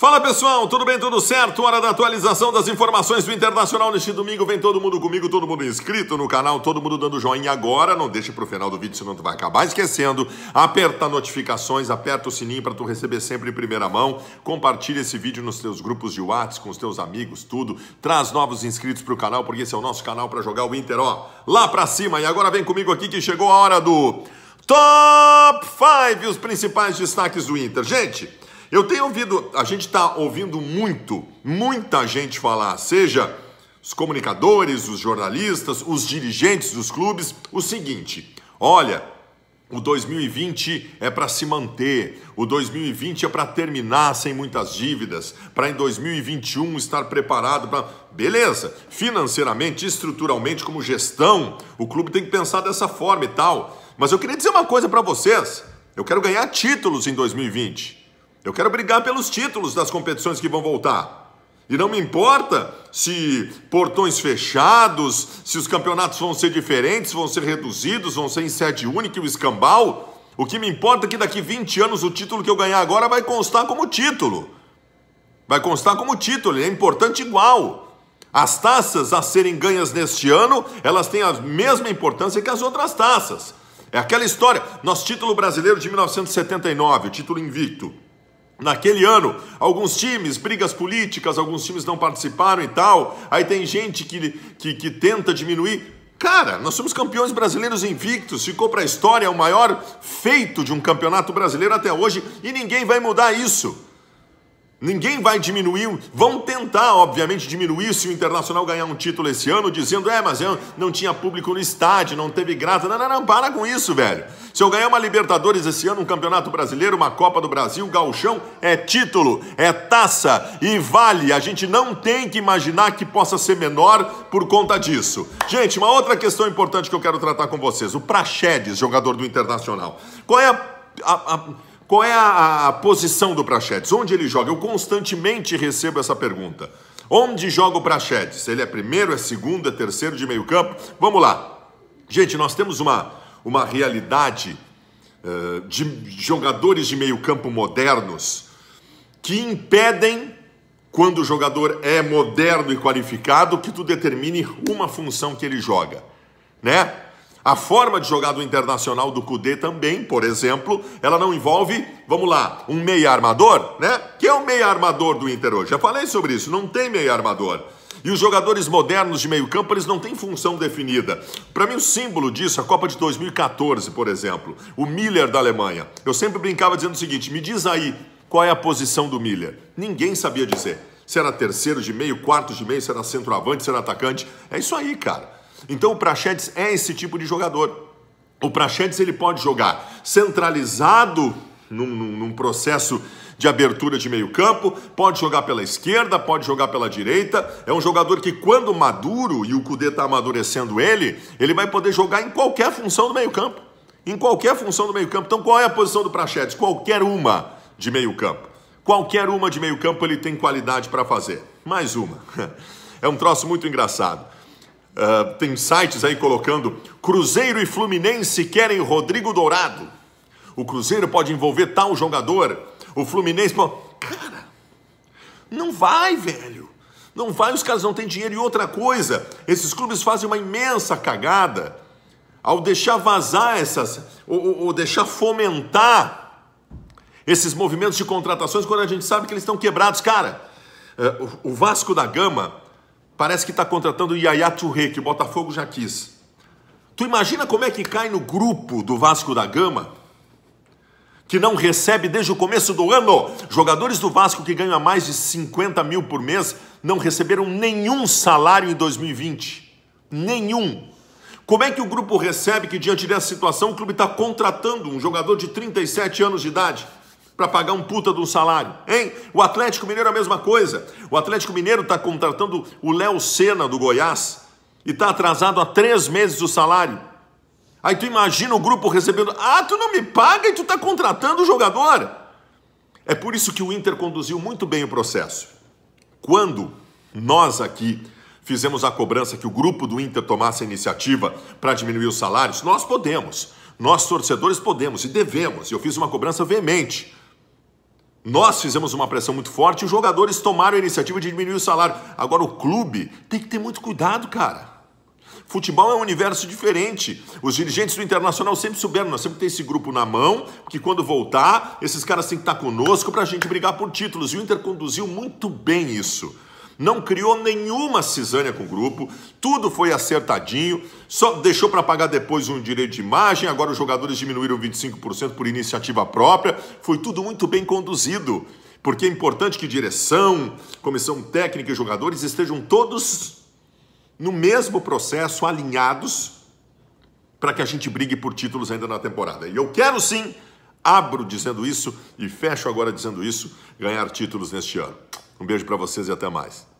Fala pessoal, tudo bem, tudo certo? Hora da atualização das informações do Internacional neste domingo. Vem todo mundo comigo, todo mundo inscrito no canal, todo mundo dando joinha agora. Não deixe pro final do vídeo, senão tu vai acabar esquecendo. Aperta notificações, aperta o sininho para tu receber sempre em primeira mão. Compartilha esse vídeo nos teus grupos de WhatsApp, com os teus amigos, tudo. Traz novos inscritos pro canal, porque esse é o nosso canal para jogar o Inter, ó, lá pra cima. E agora vem comigo aqui que chegou a hora do Top 5, os principais destaques do Inter. Gente... Eu tenho ouvido, a gente está ouvindo muito, muita gente falar, seja os comunicadores, os jornalistas, os dirigentes dos clubes, o seguinte: olha, o 2020 é para se manter, o 2020 é para terminar sem muitas dívidas, para em 2021 estar preparado para. Beleza, financeiramente, estruturalmente, como gestão, o clube tem que pensar dessa forma e tal. Mas eu queria dizer uma coisa para vocês: eu quero ganhar títulos em 2020. Eu quero brigar pelos títulos das competições que vão voltar. E não me importa se portões fechados, se os campeonatos vão ser diferentes, vão ser reduzidos, vão ser em sede única e o escambau. O que me importa é que daqui 20 anos o título que eu ganhar agora vai constar como título. Vai constar como título, é importante igual. As taças a serem ganhas neste ano, elas têm a mesma importância que as outras taças. É aquela história, nosso título brasileiro de 1979, o título invicto. Naquele ano, alguns times, brigas políticas, alguns times não participaram e tal. Aí tem gente que, que, que tenta diminuir. Cara, nós somos campeões brasileiros invictos, ficou para a história o maior feito de um campeonato brasileiro até hoje e ninguém vai mudar isso. Ninguém vai diminuir, vão tentar, obviamente, diminuir se o Internacional ganhar um título esse ano, dizendo, é, mas eu não tinha público no estádio, não teve graça. Não, não, não, para com isso, velho. Se eu ganhar uma Libertadores esse ano, um Campeonato Brasileiro, uma Copa do Brasil, galchão, é título, é taça e vale. A gente não tem que imaginar que possa ser menor por conta disso. Gente, uma outra questão importante que eu quero tratar com vocês, o Praxedes, jogador do Internacional. Qual é a, a, a qual é a, a posição do Prachetes? Onde ele joga? Eu constantemente recebo essa pergunta. Onde joga o Prachetes? Ele é primeiro, é segundo, é terceiro de meio campo? Vamos lá. Gente, nós temos uma, uma realidade uh, de jogadores de meio campo modernos que impedem, quando o jogador é moderno e qualificado, que tu determine uma função que ele joga, né? A forma de jogar do Internacional do Cudê também, por exemplo, ela não envolve, vamos lá, um meia armador, né? Que é o meia armador do Inter hoje. Já falei sobre isso, não tem meia armador. E os jogadores modernos de meio campo, eles não têm função definida. Para mim, o símbolo disso, é a Copa de 2014, por exemplo, o Miller da Alemanha. Eu sempre brincava dizendo o seguinte: me diz aí qual é a posição do Miller. Ninguém sabia dizer. Se era terceiro de meio, quarto de meio, se era centroavante, se era atacante. É isso aí, cara. Então o Praxedes é esse tipo de jogador. O Praxedes ele pode jogar centralizado num, num, processo de abertura de meio campo, pode jogar pela esquerda, pode jogar pela direita. É um jogador que, quando maduro, e o Cudê está amadurecendo ele, ele vai poder jogar em qualquer função do meio campo. Em qualquer função do meio campo. Então, qual é a posição do Prachetes? Qualquer uma de meio campo. Qualquer uma de meio campo ele tem qualidade para fazer. Mais uma. É um troço muito engraçado. Ah, tem sites aí colocando Cruzeiro e Fluminense querem Rodrigo Dourado. O Cruzeiro pode envolver tal jogador. O Fluminense. Pode... Cara, não vai, velho. Não vai, os caras não têm dinheiro. E outra coisa, esses clubes fazem uma imensa cagada ao deixar vazar essas. ou, ou deixar fomentar esses movimentos de contratações quando a gente sabe que eles estão quebrados. Cara, eh, o Vasco da Gama Parece que está contratando o Yaya Touré, que o Botafogo já quis. Tu imagina como é que cai no grupo do Vasco da Gama, que não recebe desde o começo do ano. Jogadores do Vasco que ganham mais de 50 mil por mês não receberam nenhum salário em 2020. Nenhum. Como é que o grupo recebe que, diante dessa situação, o clube está contratando um jogador de 37 anos de idade? para pagar um puta de um salário, hein? O Atlético Mineiro é a mesma coisa. O Atlético Mineiro está contratando o Léo Senna do Goiás e está atrasado há três meses o salário. Aí tu imagina o grupo recebendo, ah, tu não me paga e tu está contratando o jogador. É por isso que o Inter conduziu muito bem o processo. Quando nós aqui fizemos a cobrança que o grupo do Inter tomasse a iniciativa para diminuir os salários, nós podemos. Nós, torcedores, podemos e devemos. Eu fiz uma cobrança veemente nós fizemos uma pressão muito forte e os jogadores tomaram a iniciativa de diminuir o salário. Agora o clube tem que ter muito cuidado, cara. Futebol é um universo diferente. Os dirigentes do Internacional sempre souberam, nós sempre tem esse grupo na mão, que quando voltar, esses caras têm que estar conosco para a gente brigar por títulos. E o Inter conduziu muito bem isso não criou nenhuma cisânia com o grupo, tudo foi acertadinho, só deixou para pagar depois um direito de imagem, agora os jogadores diminuíram 25% por iniciativa própria, foi tudo muito bem conduzido. Porque é importante que direção, comissão técnica e jogadores estejam todos no mesmo processo, alinhados, para que a gente brigue por títulos ainda na temporada. E eu quero sim abro dizendo isso e fecho agora dizendo isso, ganhar títulos neste ano. Um beijo para vocês e até mais.